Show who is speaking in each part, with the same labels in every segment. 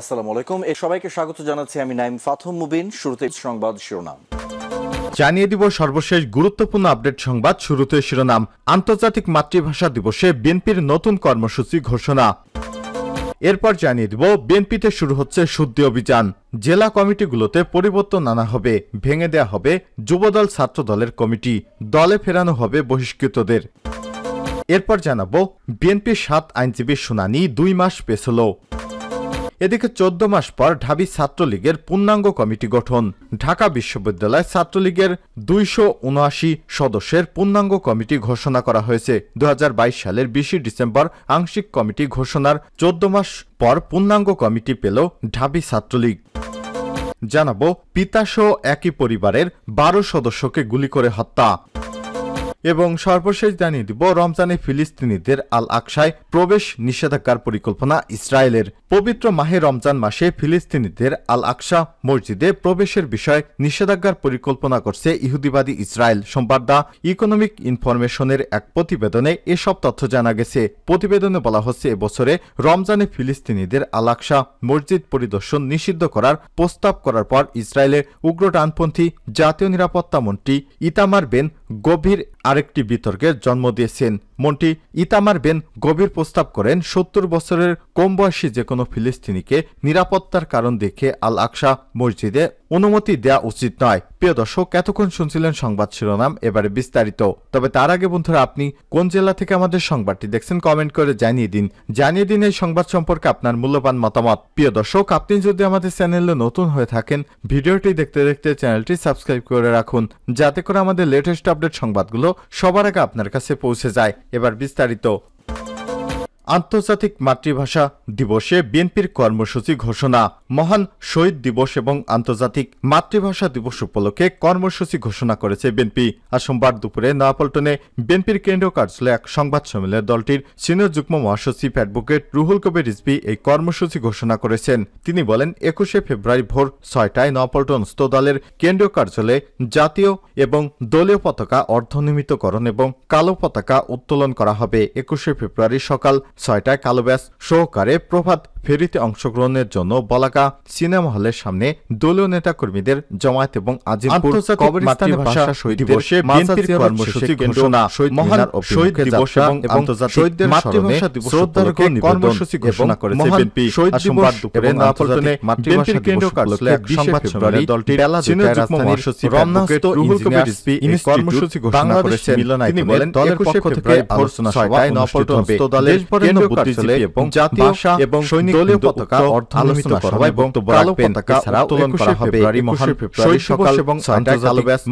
Speaker 1: আসসালামু আলাইকুম এ সবাইকে স্বাগত জানাচ্ছি আমি নাইম ফাথম মুবিন শুরুতে সংবাদ শিরোনাম জানিয়ে দিব সর্বশেষ গুরুত্বপূর্ণ আপডেট সংবাদ শুরুতে শিরোনাম আন্তর্জাতিক মাতৃভাষা দিবসে বিএনপির নতুন কর্মসূচি ঘোষণা এরপর জানিয়ে দিব বিএনপিতে শুরু হচ্ছে শুদ্ধি অভিযান জেলা কমিটিগুলোতে পরিবর্তন আনা হবে ভেঙে দেয়া হবে যুবদল ছাত্র দলের কমিটি দলে ফেরানো হবে বহিষ্কৃতদের এরপর জানাব বিএনপির সাত আইনজীবীর শুনানি দুই মাস পেছলো এদিকে চোদ্দ মাস পর ঢাবি ছাত্রলীগের পূর্ণাঙ্গ কমিটি গঠন ঢাকা বিশ্ববিদ্যালয় ছাত্রলীগের দুইশো উনআশি সদস্যের পূর্ণাঙ্গ কমিটি ঘোষণা করা হয়েছে দু সালের বিশে ডিসেম্বর আংশিক কমিটি ঘোষণার চোদ্দ মাস পর পূর্ণাঙ্গ কমিটি পেল ঢাবি ছাত্রলীগ জানাবো পিতাসহ একই পরিবারের বারো সদস্যকে গুলি করে হত্যা এবং সর্বশেষ জানিয়ে দিব রমজানে ফিলিস্তিনিদের আল আকসায় প্রবেশ নিষেধাজ্ঞার পরিকল্পনা ইসরায়েলের পবিত্র মাহে রমজান মাসে ফিলিস্তিনিদের আল আকসা মসজিদে প্রবেশের বিষয়ে নিষেধাজ্ঞার পরিকল্পনা করছে ইহুদিবাদী ইসরায়েল সোমবার দা ইকোনমিক ইনফরমেশনের এক প্রতিবেদনে এসব তথ্য জানা গেছে প্রতিবেদনে বলা হচ্ছে এবছরে রমজানে ফিলিস্তিনিদের আল আকসা মসজিদ পরিদর্শন নিষিদ্ধ করার প্রস্তাব করার পর ইসরায়েলের উগ্র ডানপন্থী জাতীয় নিরাপত্তা মন্ত্রী ইতামার বেন গভীর আরেকটি বিতর্কের জন্ম দিয়েছেন মন্টি ইতামার বেন গভীর প্রস্তাব করেন সত্তর বছরের কম বয়সী যে কোনো ফিলিস্তিনিকে নিরাপত্তার কারণ দেখে আল আকসা মসজিদে অনুমতি দেয়া উচিত নয় প্রিয় দর্শক এতক্ষণ শুনছিলেন সংবাদ শিরোনাম এবারে বিস্তারিত তবে তার আগে বন্ধুরা আপনি কোন জেলা থেকে আমাদের সংবাদটি দেখছেন কমেন্ট করে জানিয়ে দিন জানিয়ে দিন এই সংবাদ সম্পর্কে আপনার মূল্যবান মতামত প্রিয় দর্শক আপনি যদি আমাদের চ্যানেলে নতুন হয়ে থাকেন ভিডিওটি দেখতে দেখতে চ্যানেলটি সাবস্ক্রাইব করে রাখুন যাতে করে আমাদের লেটেস্ট আপডেট সংবাদগুলো সবার আগে আপনার কাছে পৌঁছে যায় এবার বিস্তারিত আন্তর্জাতিক মাতৃভাষা দিবসে বিএনপির কর্মসূচি ঘোষণা মহান শহীদ দিবস এবং আন্তর্জাতিক মাতৃভাষা দিবস উপলক্ষে কর্মসূচি ঘোষণা করেছে বিএনপি আর সোমবার দুপুরে নয়াপল্টনে বিএনপির কেন্দ্রীয় কার্যালয়ে এক সংবাদ সম্মেলনে দলটির সিনিয়র যুগ্ম মহাসচিব অ্যাডভোকেট রুহুল কবির রিজবি এই কর্মসূচি ঘোষণা করেছেন তিনি বলেন একুশে ফেব্রুয়ারি ভোর ছয়টায় নয়াপল্টনস্থ দলের কেন্দ্রীয় কার্যালয়ে জাতীয় এবং দলীয় পতাকা অর্ধনিমিতকরণ এবং কালো পতাকা উত্তোলন করা হবে একুশে ফেব্রুয়ারি সকাল ছয়টা কালো ব্যাস সহকারে প্রভাত ফেরিতে অংশগ্রহণের জন্য বলাকা সিনেমা হলের সামনে দলীয় নেতা কর্মীদের জমায়েত এবং আজিমপুর মাতৃভাষা শহীদ দিবসে বিএনপির কর্মসূচি ঘোষণা মহান শহীদ দিবস এবং শহীদদের মাতৃভাষা দিবস কর্মসূচি ঘোষণা করেছে বিএনপি শহীদ দিবস দুপুরে নয়াপল্টনে বিএনপির কেন্দ্রীয় কার্যালয়ে সংবাদ সম্মেলনে দলটির সিনিয়র যুগ্ম মহাসচিব অ্যাডভোকেট রুহুল কবির রিজভী কর্মসূচি ঘোষণা করেছেন তিনি বলেন দলের পক্ষ থেকে আলোচনা সভায় নয়াপল্টন দলের কেন্দ্রীয় কার্যালয়ে এবং জাতীয় এবং সৈনিক দলীয় পতাকা অর্ধনমিত এবং কালো পতাকা উত্তোলন করা হবে মহান ফেব্রুয়ারি সকাল এবং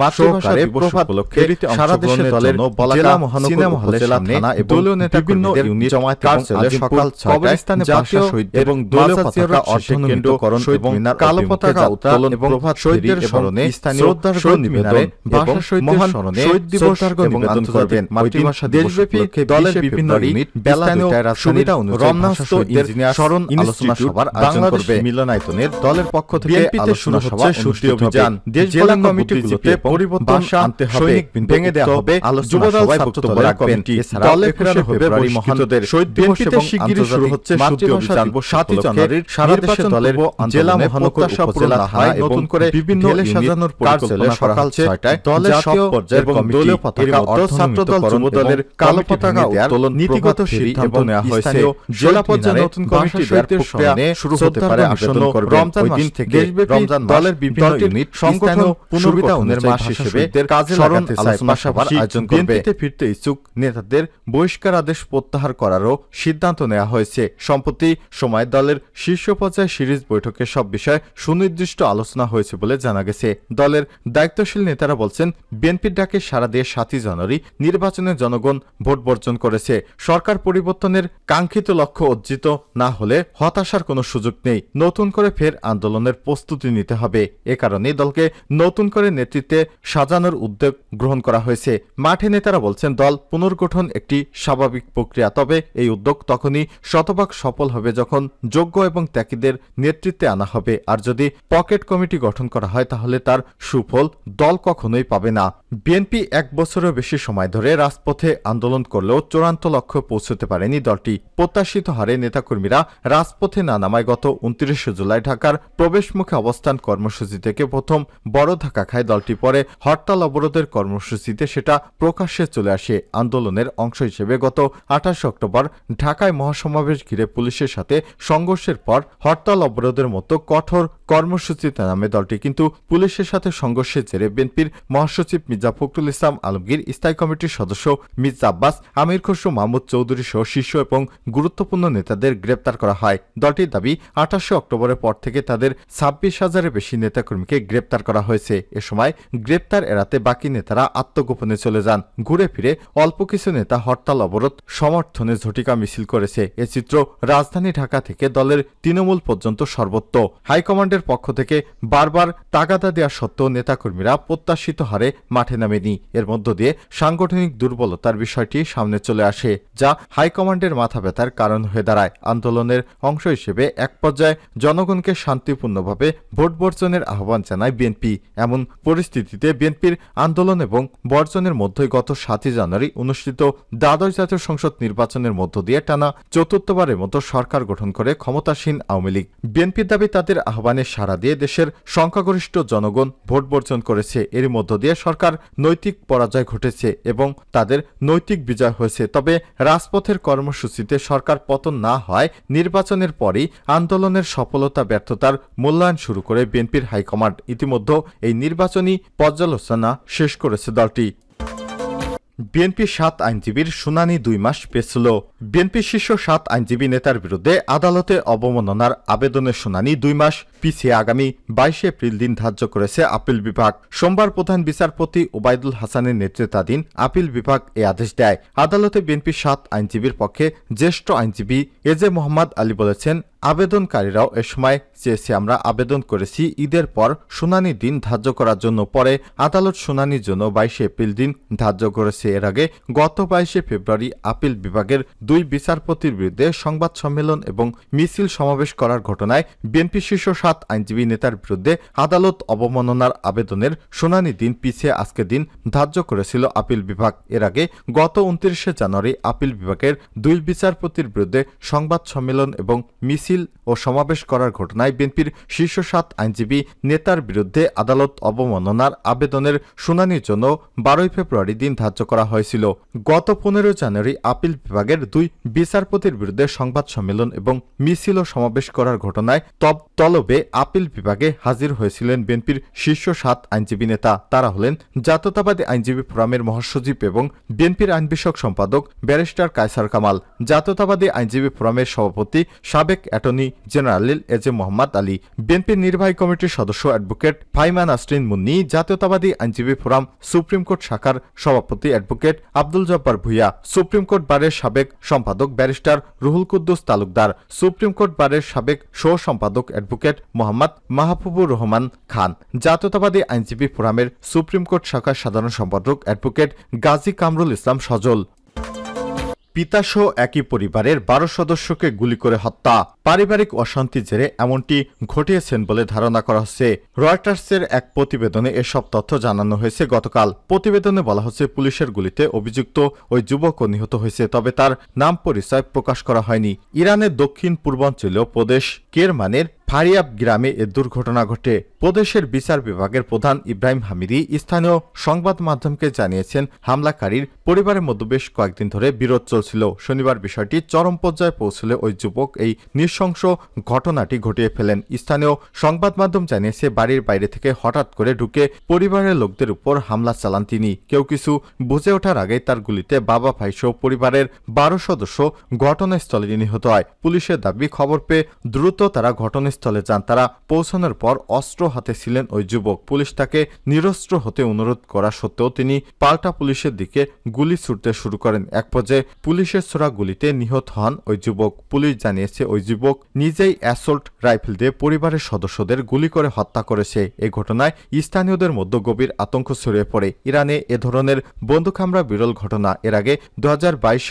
Speaker 1: মাতৃভাষা দিবস উপলক্ষে সারা দেশে দলের জেলা মহানগর এবং দলীয় জমায়েত কার্যালয়ে সকাল জাতীয় শহীদ এবং দলীয় পতাকা অর্ধনমিতকরণ এবং কালো পতাকা উত্তোলন এবং স্মরণে স্থানীয় এবং মহান শহীদ দিবস এবং মাতৃভাষা দিবস উপলক্ষে দলের বিভিন্ন ইউনিট বেলা দুটায় রাজধানীর ইঞ্জিনিয়ার স্মরণ আলোচনা সভার আয়োজন করবে মিলনায়তনের দলের পক্ষ থেকে আলোচনা সভা সুষ্ঠু অভিযান দেশ কমিটিগুলোতে পরিবর্তন আনতে হবে ভেঙে দেওয়া হবে আলোচনা সভায় বক্তব্য রাখবেন দলে ফেরানো হবে মহানদের শহীদ দিবস এবং শুরু হচ্ছে সুষ্ঠু অভিযান সাতই জানুয়ারির সারা দেশে দলের জেলা মহানগর উপজেলা থানায় নতুন করে বিভিন্ন সাজানোর পরিকল্পনা করা হচ্ছে দলের সব পর্যায়ের দলীয় পতাকা ছাত্র দল যুব দলের কালো পতাকা উত্তোলন নীতিগত সিদ্ধান্ত নেওয়া হয়েছে জেলা পর্যায়ে নতুন কমিটি শুরু হতে পারে থেকে রমজান দলের বিভিন্ন ইউনিট সংগঠন মাস হিসেবে কাজে লাগাতে আলোচনা আয়োজন করবে ফিরতে ইচ্ছুক নেতাদের বহিষ্কার আদেশ প্রত্যাহার করারও সিদ্ধান্ত নেওয়া হয়েছে সম্প্রতি সময় দলের শীর্ষ পর্যায়ে সিরিজ বৈঠকে সব বিষয়ে সুনির্দিষ্ট আলোচনা হয়েছে বলে জানা গেছে দলের দায়িত্বশীল নেতারা বলছেন বিএনপির ডাকে সারা দিয়ে সাতই জানুয়ারি নির্বাচনে জনগণ ভোট বর্জন করেছে সরকার পরিবর্তনের কাঙ্ক্ষিত লক্ষ্য অর্জিত না হলে হতাশার কোনো সুযোগ নেই নতুন করে ফের আন্দোলনের প্রস্তুতি নিতে হবে এ কারণে দলকে নতুন করে নেতৃত্বে সাজানোর উদ্যোগ গ্রহণ করা হয়েছে মাঠে নেতারা বলছেন দল পুনর্গঠন একটি স্বাভাবিক প্রক্রিয়া তবে এই উদ্যোগ তখনই শতভাগ সফল হবে যখন যোগ্য এবং ত্যাগীদের নেতৃত্বে আনা হবে আর যদি পকেট কমিটি গঠন করা হয় তাহলে তার সুফল দল কখনোই পাবে না বিএনপি এক বছরের বেশি সময় ধরে রাজপথে আন্দোলন করলেও চূড়ান্ত লক্ষ্য পৌঁছতে পারেনি দলটি প্রত্যাশিত হারে নেতাকর্মীরা রাজপথে না নামায় গত উনত্রিশে জুলাই ঢাকার প্রবেশমুখে অবস্থান কর্মসূচি থেকে প্রথম বড় ধাক্কা খায় দলটি পরে হরতাল অবরোধের কর্মসূচিতে সেটা প্রকাশ্যে চলে আসে আন্দোলনের অংশ হিসেবে গত আঠাশে অক্টোবর ঢাকায় মহাসমাবেশ ঘিরে পুলিশের সাথে সংঘর্ষের পর হরতাল অবরোধের মতো কঠোর কর্মসূচিতে নামে দলটি কিন্তু পুলিশের সাথে সংঘর্ষের জেরে বিএনপির মহাসচিব মির্জা ফখরুল ইসলাম আলমগীর স্থায়ী কমিটির সদস্য মির্জা আব্বাস আমির খসরু মাহমুদ চৌধুরী সহ শীর্ষ এবং গুরুত্বপূর্ণ নেতাদের গ্রেপ্তার করা হয় দলটির দাবি আঠাশে অক্টোবরের পর থেকে তাদের ছাব্বিশ হাজারের বেশি নেতাকর্মীকে গ্রেপ্তার করা হয়েছে এ সময় গ্রেপ্তার এড়াতে বাকি নেতারা আত্মগোপনে চলে যান ঘুরে ফিরে অল্প কিছু নেতা হরতাল অবরোধ সমর্থনে ঝটিকা মিছিল করেছে এ চিত্র রাজধানী ঢাকা থেকে দলের তৃণমূল পর্যন্ত সর্বত্র হাইকমান্ডের দলের পক্ষ থেকে বারবার তাগাদা দেওয়া সত্ত্বেও নেতাকর্মীরা প্রত্যাশিত হারে মাঠে নামেনি এর মধ্য দিয়ে সাংগঠনিক দুর্বলতার বিষয়টি সামনে চলে আসে যা হাইকমান্ডের মাথা ব্যথার কারণ হয়ে দাঁড়ায় আন্দোলনের অংশ হিসেবে এক পর্যায়ে জনগণকে শান্তিপূর্ণভাবে ভোট বর্জনের আহ্বান জানায় বিএনপি এমন পরিস্থিতিতে বিএনপির আন্দোলন এবং বর্জনের মধ্যে গত সাতই জানুয়ারি অনুষ্ঠিত দ্বাদশ জাতীয় সংসদ নির্বাচনের মধ্য দিয়ে টানা চতুর্থবারের মতো সরকার গঠন করে ক্ষমতাসীন আওয়ামী লীগ বিএনপির দাবি তাদের আহ্বানে সারা দিয়ে দেশের সংখ্যাগরিষ্ঠ জনগণ ভোট বর্জন করেছে এর মধ্য দিয়ে সরকার নৈতিক পরাজয় ঘটেছে এবং তাদের নৈতিক বিজয় হয়েছে তবে রাজপথের কর্মসূচিতে সরকার পতন না হয় নির্বাচনের পরই আন্দোলনের সফলতা ব্যর্থতার মূল্যায়ন শুরু করে বিএনপির হাইকমান্ড ইতিমধ্যে এই নির্বাচনী পর্যালোচনা শেষ করেছে দলটি বিএনপি সাত আইনজীবীর শুনানি দুই মাস পেছিল বিএনপি শীর্ষ সাত আইনজীবী নেতার বিরুদ্ধে আদালতে অবমাননার আবেদনের শুনানি দুই মাস পিসি আগামী বাইশে এপ্রিল দিন ধার্য করেছে আপিল বিভাগ সোমবার প্রধান বিচারপতি ওবায়দুল হাসানের নেতৃত্বাধীন আপিল বিভাগ এ আদেশ দেয় আদালতে বিএনপি সাত আইনজীবীর পক্ষে জ্যেষ্ঠ আইনজীবী এজে মোহাম্মদ আলী বলেছেন আবেদনকারীরাও এ সময় চেয়েছে আমরা আবেদন করেছি ঈদের পর শুনানি দিন ধার্য করার জন্য পরে আদালত শুনানির জন্য বাইশে এপ্রিল দিন ধার্য করেছে এর আগে গত বাইশে ফেব্রুয়ারি আপিল বিভাগের দুই বিচারপতির বিরুদ্ধে সংবাদ সম্মেলন এবং মিছিল সমাবেশ করার ঘটনায় বিএনপি শীর্ষ সাত আইনজীবী নেতার বিরুদ্ধে আদালত অবমাননার আবেদনের শুনানি দিন পিছিয়ে আজকে দিন ধার্য করেছিল আপিল বিভাগ এর আগে গত উনত্রিশে জানুয়ারি আপিল বিভাগের দুই বিচারপতির বিরুদ্ধে সংবাদ সম্মেলন এবং মিছিল ও সমাবেশ করার ঘটনায় বিএনপির শীর্ষ সাত আইনজীবী নেতার বিরুদ্ধে আদালত অবমাননার আবেদনের শুনানির জন্য বারোই ফেব্রুয়ারি দিন ধার্য করা হয়েছিল গত পনেরো জানুয়ারি আপিল বিভাগের দুই বিচারপতির বিরুদ্ধে সংবাদ সম্মেলন এবং মিছিল ও সমাবেশ করার ঘটনায় তব তলবে আপিল বিভাগে হাজির হয়েছিলেন বিএনপির শীর্ষ সাত আইনজীবী নেতা তারা হলেন জাতীয়তাবাদী আইনজীবী ফোরামের মহাসচিব এবং বিএনপির আইন বিষয়ক সম্পাদক ব্যারিস্টার কায়সার কামাল জাতীয়তাবাদী আইনজীবী ফোরামের সভাপতি সাবেক attorney general A J Mohammad Ali বিএনপির নির্বাহী কমিটির সদস্য অ্যাডভোকেট ফাইমান আসরিন মুন্নি জাতীয়তাবাদী আইনজীবী ফোরাম সুপ্রিম কোর্ট শাখার সভাপতি advocate Abdul Jabbar Bhuiyan supreme court বারের সাবেক সম্পাদক barrister Ruhul Quddus Talukdar supreme court বারের সাবেক সহ সম্পাদক অ্যাডভোকেট মোহাম্মদ মাহবুবুর রহমান খান জাতীয়তাবাদী আইনজীবী ফোরামের সুপ্রিম কোর্ট শাখার সাধারণ সম্পাদক অ্যাডভোকেট গাজী কামরুল ইসলাম সজল পিতাসহ একই পরিবারের বারো সদস্যকে গুলি করে হত্যা পারিবারিক অশান্তি জেরে এমনটি ঘটিয়েছেন বলে ধারণা করা হচ্ছে রয়টার্সের এক প্রতিবেদনে এসব তথ্য জানানো হয়েছে গতকাল প্রতিবেদনে বলা হচ্ছে পুলিশের গুলিতে অভিযুক্ত ওই যুবক নিহত হয়েছে তবে তার নাম পরিচয় প্রকাশ করা হয়নি ইরানের দক্ষিণ পূর্বাঞ্চলীয় প্রদেশ কেরমানের ফারিয়াব গ্রামে এ দুর্ঘটনা ঘটে প্রদেশের বিচার বিভাগের প্রধান ইব্রাহিম হামিদি স্থানীয় সংবাদ মাধ্যমকে জানিয়েছেন হামলাকারীর পরিবারের মধ্যে বেশ কয়েকদিন ধরে বিরোধ চলছিল শনিবার বিষয়টি চরম পর্যায়ে পৌঁছলে ওই যুবক এই নৃশংস ঘটনাটি ঘটিয়ে ফেলেন স্থানীয় সংবাদ মাধ্যম জানিয়েছে বাড়ির বাইরে থেকে হঠাৎ করে ঢুকে পরিবারের লোকদের উপর হামলা চালান তিনি কেউ কিছু বুঝে ওঠার আগেই তার গুলিতে বাবা সহ পরিবারের বারো সদস্য ঘটনাস্থলে নিহত হয় পুলিশের দাবি খবর পেয়ে দ্রুত তারা ঘটনাস্থল ঘটনাস্থলে যান তারা পৌঁছানোর পর অস্ত্র হাতে ছিলেন ওই যুবক পুলিশ তাকে নিরস্ত্র হতে অনুরোধ করা সত্ত্বেও তিনি পাল্টা পুলিশের দিকে গুলি ছুটতে শুরু করেন এক পর্যায়ে পুলিশের ছোড়া গুলিতে নিহত হন ওই যুবক পুলিশ জানিয়েছে ওই যুবক নিজেই অ্যাসল্ট রাইফেল দিয়ে পরিবারের সদস্যদের গুলি করে হত্যা করেছে এ ঘটনায় স্থানীয়দের মধ্যে গভীর আতঙ্ক ছড়িয়ে পড়ে ইরানে এ ধরনের বন্দুকহামরা বিরল ঘটনা এর আগে দু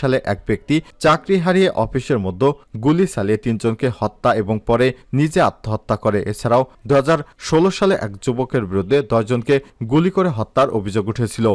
Speaker 1: সালে এক ব্যক্তি চাকরি হারিয়ে অফিসের মধ্যে গুলি চালিয়ে তিনজনকে হত্যা এবং পরে নিজে আত্মহত্যা করে এছাড়াও দু সালে এক যুবকের বিরুদ্ধে দশজনকে গুলি করে হত্যার অভিযোগ উঠেছিল